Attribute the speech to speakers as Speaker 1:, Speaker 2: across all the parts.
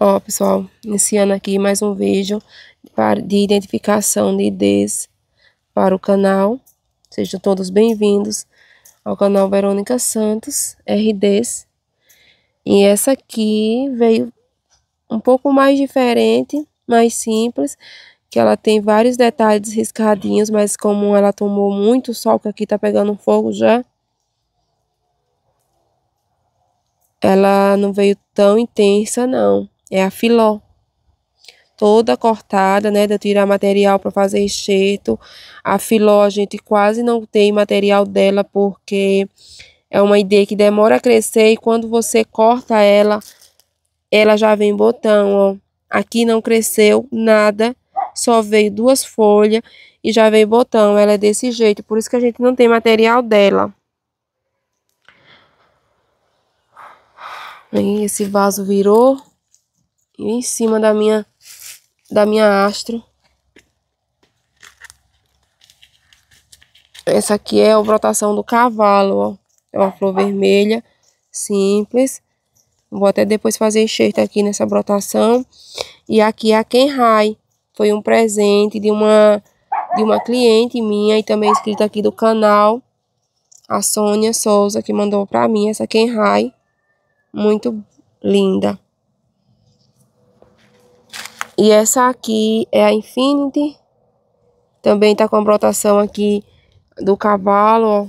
Speaker 1: Ó, oh, pessoal, iniciando aqui mais um vídeo de identificação de IDs para o canal. Sejam todos bem-vindos ao canal Verônica Santos, RDs. E essa aqui veio um pouco mais diferente, mais simples, que ela tem vários detalhes riscadinhos, mas como ela tomou muito sol, que aqui tá pegando fogo já, ela não veio tão intensa, não é a filó, toda cortada, né, de tirar material para fazer enxerto. A filó a gente quase não tem material dela porque é uma ideia que demora a crescer e quando você corta ela, ela já vem botão, ó. Aqui não cresceu nada, só veio duas folhas e já veio botão. Ela é desse jeito, por isso que a gente não tem material dela. Esse vaso virou. E em cima da minha, da minha Astro. Essa aqui é a brotação do cavalo, ó. É uma flor vermelha, simples. Vou até depois fazer enxerto aqui nessa brotação. E aqui é a Kenrai. Foi um presente de uma, de uma cliente minha e também escrita aqui do canal. A Sônia Souza, que mandou pra mim essa Kenrai. Muito linda. E essa aqui é a Infinity. Também tá com a brotação aqui do cavalo, ó.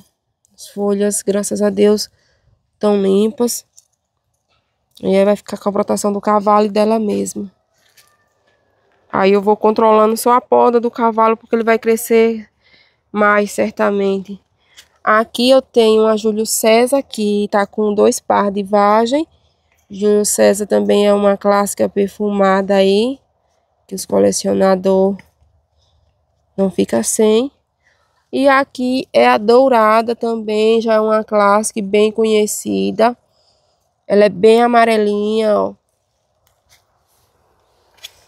Speaker 1: As folhas, graças a Deus, estão limpas. E aí vai ficar com a brotação do cavalo e dela mesma. Aí eu vou controlando só a poda do cavalo, porque ele vai crescer mais, certamente. Aqui eu tenho a Júlio César, que tá com dois par de vagem. Júlio César também é uma clássica perfumada aí que os colecionador não fica sem. E aqui é a dourada também, já é uma clássica bem conhecida. Ela é bem amarelinha, ó.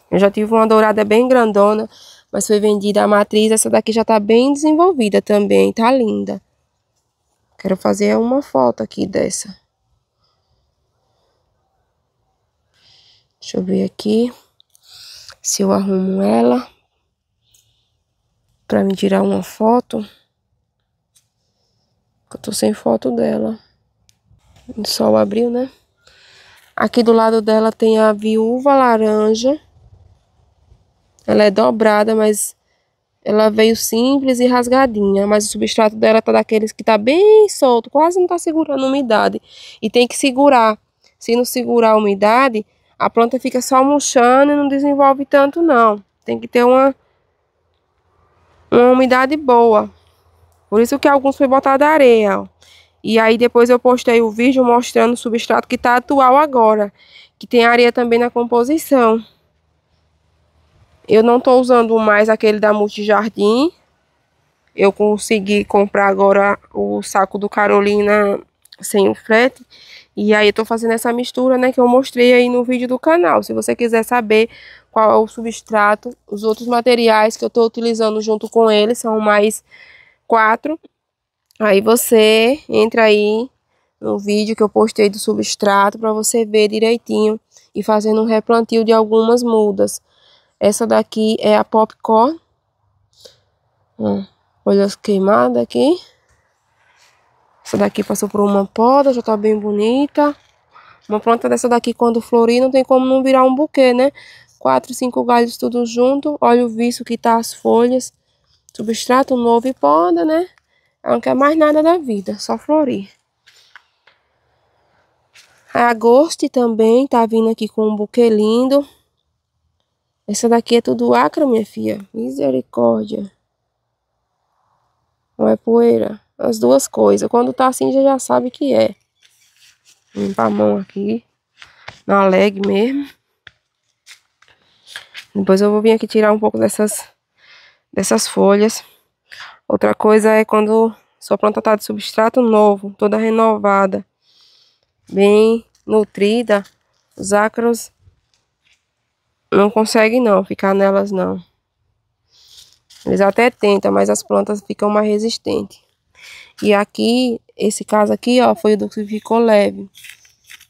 Speaker 1: Eu já tive uma dourada bem grandona, mas foi vendida a matriz. Essa daqui já tá bem desenvolvida também, tá linda. Quero fazer uma foto aqui dessa. Deixa eu ver aqui se eu arrumo ela para me tirar uma foto. Eu tô sem foto dela. O sol abriu, né? Aqui do lado dela tem a viúva laranja. Ela é dobrada, mas ela veio simples e rasgadinha, mas o substrato dela tá daqueles que tá bem solto, quase não tá segurando umidade. E tem que segurar. Se não segurar a umidade, a planta fica só murchando e não desenvolve tanto não. Tem que ter uma, uma umidade boa. Por isso que alguns foi botado areia, ó. E aí depois eu postei o vídeo mostrando o substrato que tá atual agora, que tem areia também na composição. Eu não tô usando mais aquele da Multijardim. Eu consegui comprar agora o saco do Carolina sem o frete. E aí eu tô fazendo essa mistura, né, que eu mostrei aí no vídeo do canal. Se você quiser saber qual é o substrato, os outros materiais que eu tô utilizando junto com ele, são mais quatro. Aí você entra aí no vídeo que eu postei do substrato para você ver direitinho e fazendo um replantio de algumas mudas. Essa daqui é a popcorn. olha as queimadas aqui. Essa daqui passou por uma poda, já tá bem bonita. Uma planta dessa daqui, quando florir, não tem como não virar um buquê, né? Quatro, cinco galhos tudo junto. Olha o vício que tá as folhas. Substrato novo e poda, né? Ela não quer mais nada da vida, só florir. A agosto também tá vindo aqui com um buquê lindo. Essa daqui é tudo acro, minha filha. Misericórdia. Não é poeira as duas coisas. Quando tá assim, já já sabe que é. limpar a mão aqui. Na leg mesmo. Depois eu vou vir aqui tirar um pouco dessas, dessas folhas. Outra coisa é quando sua planta tá de substrato novo, toda renovada, bem nutrida, os ácaros não conseguem não ficar nelas não. Eles até tentam, mas as plantas ficam mais resistentes. E aqui, esse caso aqui, ó, foi o que ficou leve.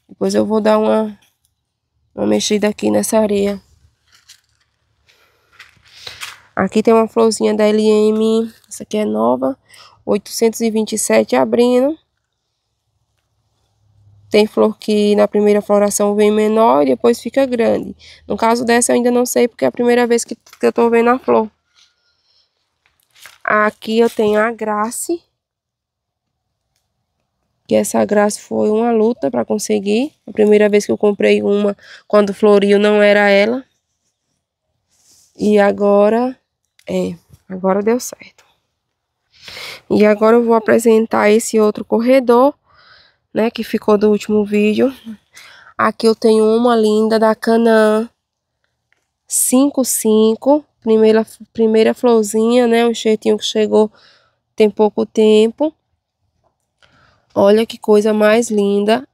Speaker 1: Depois eu vou dar uma, uma mexida aqui nessa areia. Aqui tem uma florzinha da LM, essa aqui é nova, 827 abrindo. Tem flor que na primeira floração vem menor e depois fica grande. No caso dessa eu ainda não sei porque é a primeira vez que, que eu tô vendo a flor. Aqui eu tenho a Grace, e essa graça foi uma luta para conseguir. A primeira vez que eu comprei uma, quando floriu, não era ela. E agora, é, agora deu certo. E agora eu vou apresentar esse outro corredor, né, que ficou do último vídeo. Aqui eu tenho uma linda da Canaã 55, primeira primeira florzinha, né, um enxertinho que chegou tem pouco tempo. Olha que coisa mais linda.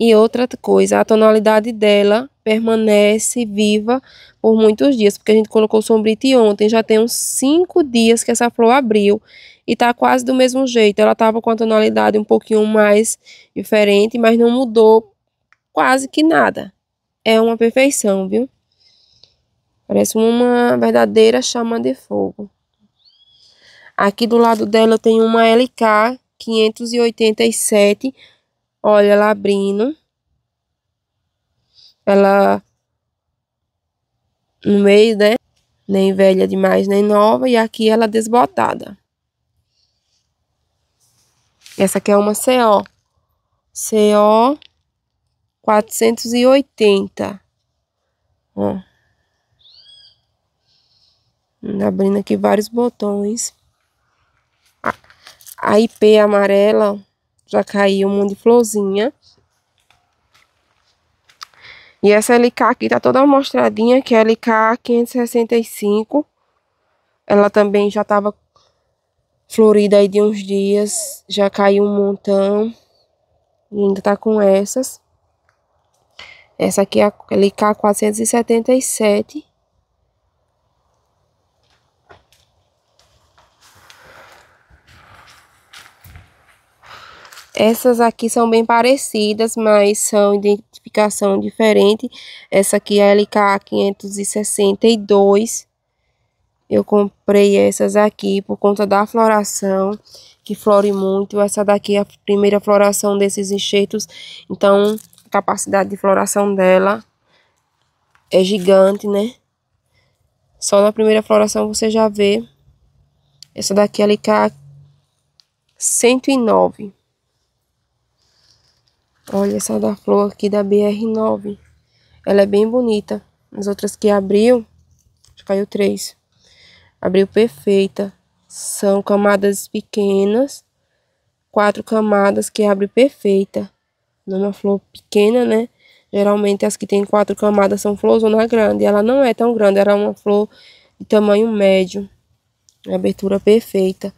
Speaker 1: E outra coisa, a tonalidade dela permanece viva por muitos dias, porque a gente colocou sombrite ontem, já tem uns 5 dias que essa flor abriu e tá quase do mesmo jeito. Ela tava com a tonalidade um pouquinho mais diferente, mas não mudou quase que nada. É uma perfeição, viu? Parece uma verdadeira chama de fogo. Aqui do lado dela tem uma LK 587. Olha ela abrindo. Ela no meio, né? Nem velha demais, nem nova. E aqui ela desbotada. Essa aqui é uma CO. CO 480. Ó. Abrindo aqui vários botões. A IP amarela já caiu um monte de florzinha. E essa LK aqui tá toda mostradinha, que é a LK 565. Ela também já tava florida aí de uns dias, já caiu um montão. E ainda tá com essas. Essa aqui é a LK 477. Essas aqui são bem parecidas, mas são identificação diferente. Essa aqui é a LK562. Eu comprei essas aqui por conta da floração, que flore muito. Essa daqui é a primeira floração desses enxertos, então a capacidade de floração dela é gigante, né? Só na primeira floração você já vê. Essa daqui é a LK 109. Olha essa da flor aqui da BR9. Ela é bem bonita. As outras que abriu, caiu três. Abriu perfeita. São camadas pequenas. Quatro camadas que abre perfeita. Numa é flor pequena, né? Geralmente as que tem quatro camadas são florzona grande. Ela não é tão grande, ela é uma flor de tamanho médio. Abertura perfeita.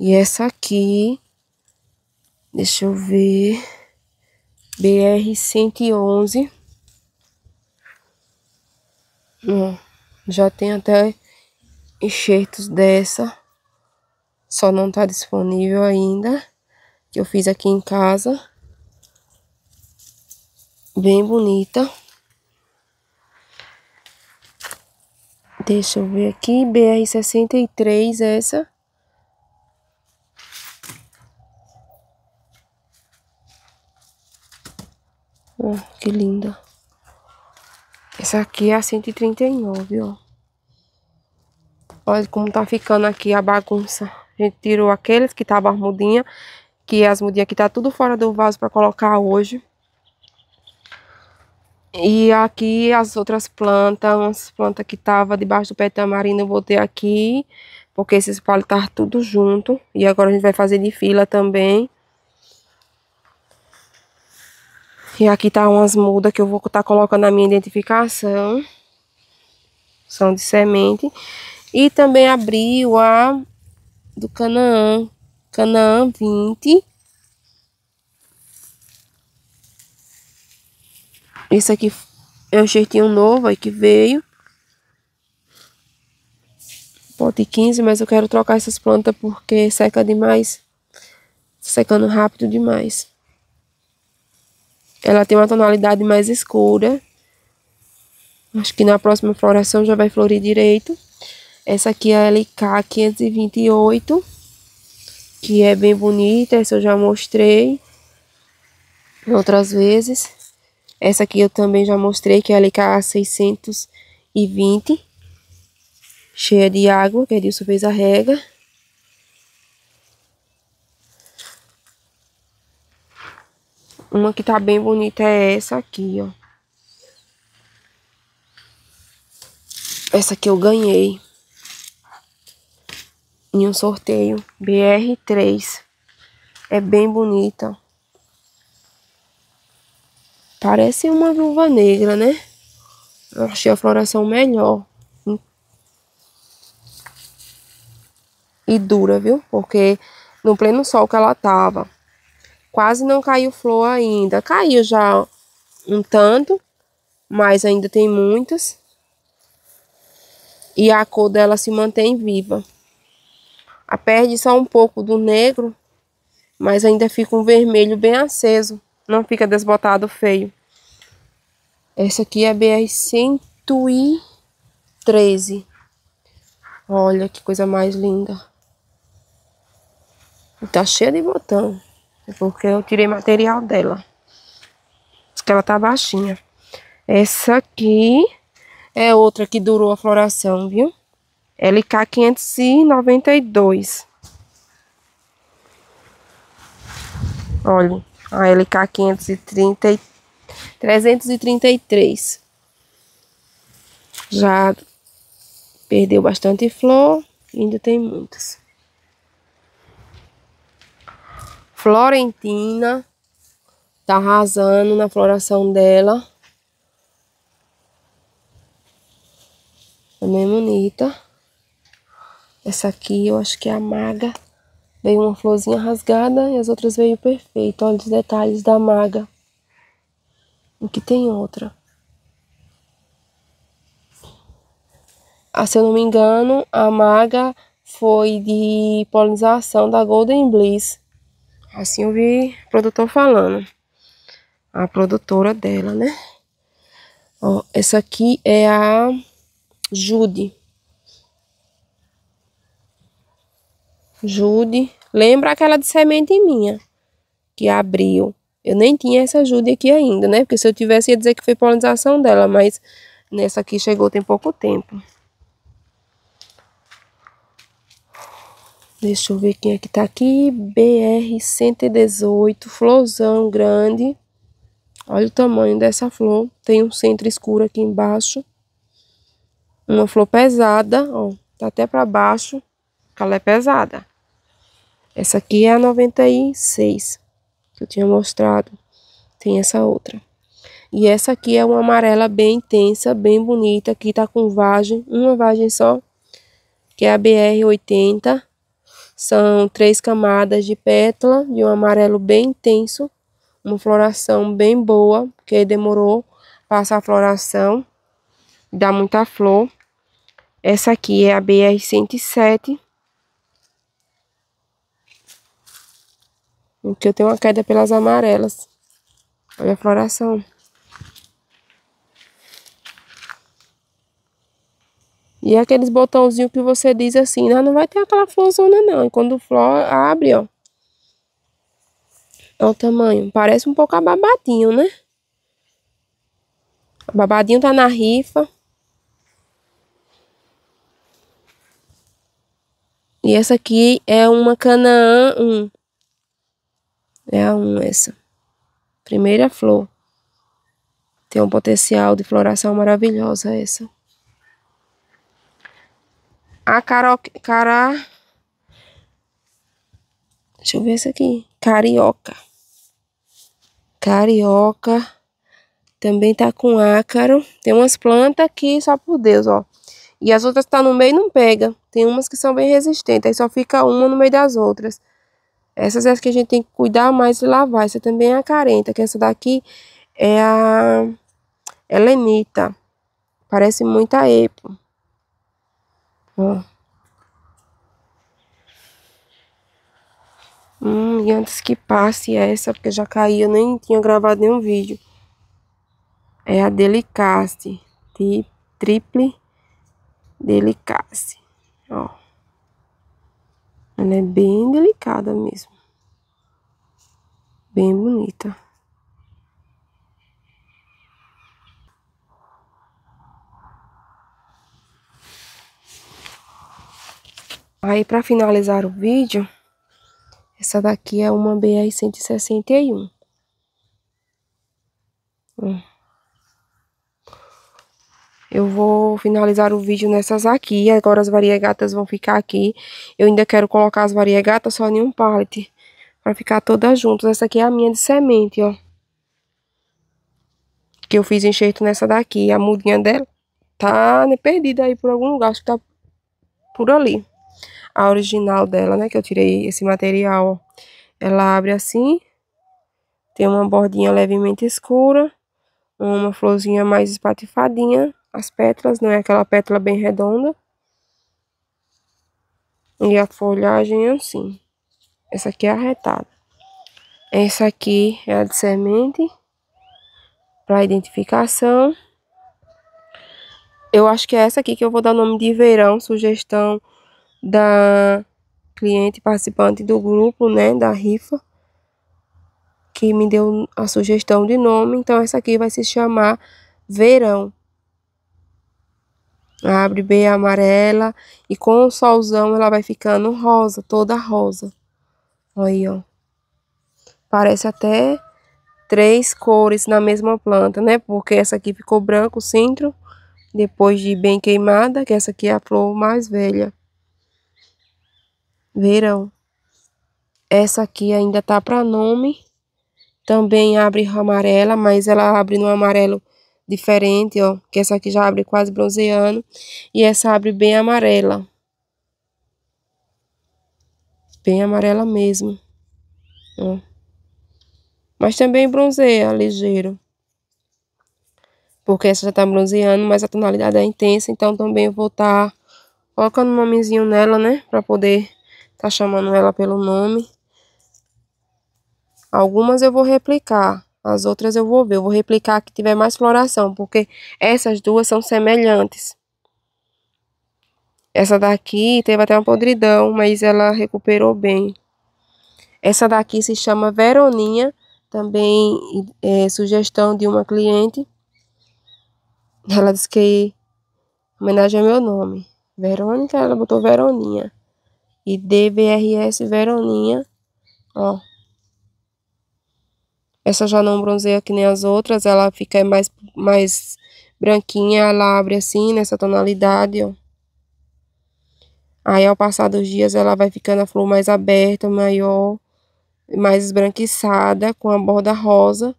Speaker 1: E essa aqui... Deixa eu ver... BR 111. Hum, já tem até enxertos dessa. Só não tá disponível ainda. Que eu fiz aqui em casa. Bem bonita. Deixa eu ver aqui. BR 63 essa. Ó, que linda. Essa aqui é a 139, ó. Olha como tá ficando aqui a bagunça. A gente tirou aqueles que tava armudinha, que as mudinhas que tá tudo fora do vaso para colocar hoje. E aqui as outras plantas, umas plantas que tava debaixo do pé tamarindo, eu botei aqui, porque esses palhos tá tudo junto. E agora a gente vai fazer de fila também. E aqui tá umas mudas que eu vou estar tá colocando a minha identificação. São de semente. E também abriu a do Canaã. Canaã 20. Esse aqui é um jeitinho novo aí que veio. Pote 15, mas eu quero trocar essas plantas porque seca demais. Tá secando rápido demais. Ela tem uma tonalidade mais escura. Acho que na próxima floração já vai florir direito. Essa aqui é a LK528, que é bem bonita, essa eu já mostrei outras vezes. Essa aqui eu também já mostrei, que é a LK620, cheia de água, que é Edilson fez a rega. Uma que tá bem bonita é essa aqui, ó. Essa que eu ganhei. Em um sorteio. BR3. É bem bonita. Parece uma viúva negra, né? Eu achei a floração melhor. E dura, viu? Porque no pleno sol que ela tava. Quase não caiu flor ainda. Caiu já um tanto, mas ainda tem muitas. E a cor dela se mantém viva. A perde só um pouco do negro, mas ainda fica um vermelho bem aceso. Não fica desbotado feio. Essa aqui é a BR 113. Olha que coisa mais linda. tá cheia de botão. É porque eu tirei material dela. Diz que ela tá baixinha. Essa aqui é outra que durou a floração, viu? LK 592. Olha, a LK 530, 333. Já perdeu bastante flor, ainda tem muitas. Florentina. Tá arrasando na floração dela. Também é bonita. Essa aqui eu acho que é a maga. Veio uma florzinha rasgada e as outras veio perfeito. Olha os detalhes da maga. Aqui tem outra. Ah, se eu não me engano, a maga foi de polinização da Golden Bliss. Assim eu vi o produtor falando. A produtora dela, né? Ó, essa aqui é a Jude. Jude. Lembra aquela de semente minha que abriu. Eu nem tinha essa Jude aqui ainda, né? Porque se eu tivesse ia dizer que foi polinização dela, mas nessa aqui chegou tem pouco tempo. Deixa eu ver quem é que tá aqui. BR-118, florzão grande. Olha o tamanho dessa flor. Tem um centro escuro aqui embaixo. Uma flor pesada, ó. Tá até para baixo, ela é pesada. Essa aqui é a 96, que eu tinha mostrado. Tem essa outra. E essa aqui é uma amarela bem intensa, bem bonita. Aqui tá com vagem, uma vagem só, que é a BR-80. São três camadas de pétala de um amarelo bem intenso, uma floração bem boa, porque demorou passar a floração, dá muita flor. Essa aqui é a BR-107. Porque eu tenho uma queda pelas amarelas. Olha a floração. E aqueles botãozinhos que você diz assim, não, ah, não vai ter aquela florzona não. E quando o flor abre, ó. Olha é o tamanho. Parece um pouco ababadinho, né? Babadinho tá na rifa. E essa aqui é uma Canaã 1. É a 1 essa. Primeira flor. Tem um potencial de floração maravilhosa essa. A caro... cara... Deixa eu ver essa aqui. Carioca. Carioca. Também tá com ácaro. Tem umas plantas aqui, só por Deus, ó. E as outras tá no meio não pega. Tem umas que são bem resistentes. Aí só fica uma no meio das outras. Essas é as que a gente tem que cuidar mais e lavar. Essa também é a carenta, que essa daqui é a... Helenita. Parece muito a Epo. Ó. Hum, e antes que passe essa, porque já caía, eu nem tinha gravado nenhum vídeo. É a Delicace. Tri, triple Delicace. Ó. Ela é bem delicada mesmo. Bem bonita. Aí, para finalizar o vídeo, essa daqui é uma BR-161. Hum. Eu vou finalizar o vídeo nessas aqui. Agora as variegatas vão ficar aqui. Eu ainda quero colocar as variegatas só em um pallet. Pra ficar todas juntas. Essa aqui é a minha de semente, ó. Que eu fiz enxerto nessa daqui. A mudinha dela tá perdida aí por algum lugar. Acho que tá por ali a original dela, né, que eu tirei esse material, ela abre assim, tem uma bordinha levemente escura, uma florzinha mais espatifadinha, as pétalas, não é aquela pétala bem redonda, e a folhagem é assim, essa aqui é arretada. Essa aqui é a de semente, para identificação. Eu acho que é essa aqui que eu vou dar o nome de verão, sugestão da cliente participante do grupo, né, da rifa, que me deu a sugestão de nome. Então essa aqui vai se chamar Verão. Abre bem amarela e com o solzão ela vai ficando rosa, toda rosa. Aí, ó. Parece até três cores na mesma planta, né? Porque essa aqui ficou branco, o centro, depois de bem queimada, que essa aqui é a flor mais velha verão. Essa aqui ainda tá para nome. Também abre amarela, mas ela abre no amarelo diferente, ó. Que essa aqui já abre quase bronzeando. E essa abre bem amarela. Bem amarela mesmo. Ó. Mas também bronzeia ligeiro. Porque essa já tá bronzeando, mas a tonalidade é intensa. Então também eu vou estar tá colocando um nomezinho nela, né? Pra poder tá chamando ela pelo nome. Algumas eu vou replicar, as outras eu vou ver. Eu vou replicar a que tiver mais floração, porque essas duas são semelhantes. Essa daqui teve até uma podridão, mas ela recuperou bem. Essa daqui se chama Veroninha, também é sugestão de uma cliente. Ela disse que homenagem é meu nome. Verônica, ela botou Veroninha e DBRS Veroninha, ó. Essa já não bronzeia que nem as outras, ela fica mais, mais branquinha, ela abre assim, nessa tonalidade, ó. Aí, ao passar dos dias, ela vai ficando a flor mais aberta, maior, mais esbranquiçada, com a borda rosa.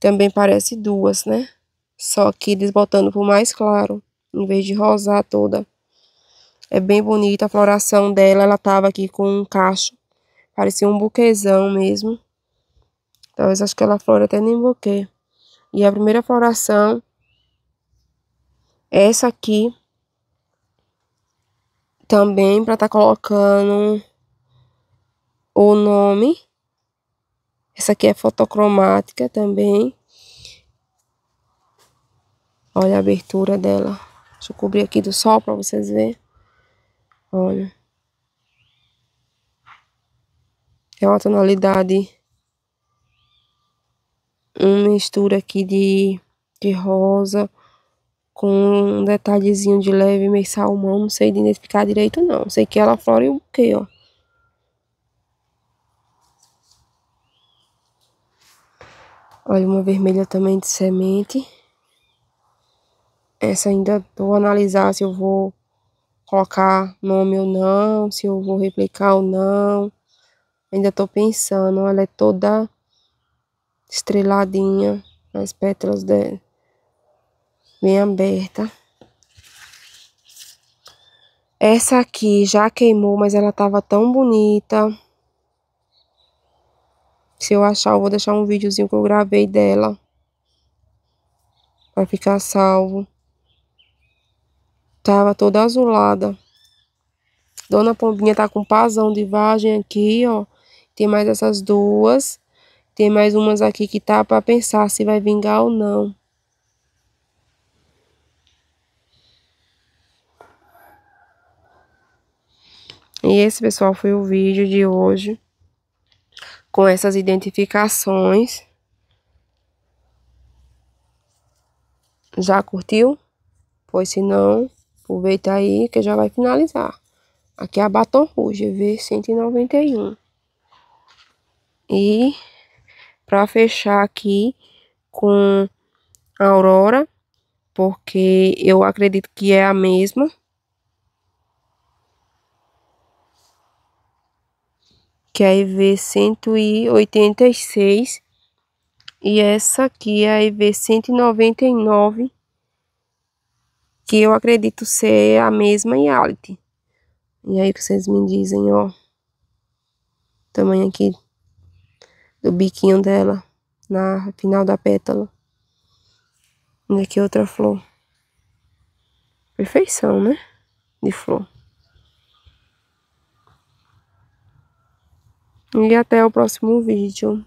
Speaker 1: Também parece duas, né? Só que desbotando por mais claro, em vez de rosar toda. É bem bonita a floração dela. Ela tava aqui com um cacho. Parecia um buquezão mesmo. Talvez acho que ela flora até nem buquê. E a primeira floração essa aqui. Também para estar tá colocando o nome. Essa aqui é fotocromática também. Olha a abertura dela. Deixa eu cobrir aqui do sol para vocês verem. Olha. É uma tonalidade. Uma mistura aqui de, de rosa com um detalhezinho de leve, meio salmão. Não sei identificar direito, não. Sei que ela flora e o quê, ó. Olha, uma vermelha também de semente. Essa ainda vou analisar se eu vou colocar nome ou não, se eu vou replicar ou não. Ainda estou pensando, ela é toda estreladinha, as pétalas dela bem aberta. Essa aqui já queimou, mas ela tava tão bonita. Se eu achar, eu vou deixar um videozinho que eu gravei dela. Pra ficar salvo. Tava toda azulada. Dona Pombinha tá com pasão de vagem aqui, ó. Tem mais essas duas. Tem mais umas aqui que tá pra pensar se vai vingar ou não. E esse, pessoal, foi o vídeo de hoje. Com essas identificações. Já curtiu? Pois se não, Aproveita aí que já vai finalizar. Aqui é a batom Rouge, V191. E para fechar aqui com a Aurora, porque eu acredito que é a mesma. Que é a IV186. E essa aqui é a IV199 que eu acredito ser a mesma em E aí vocês me dizem, ó, tamanho aqui do biquinho dela na final da pétala. E aqui outra flor. Perfeição, né? De flor. E até o próximo vídeo.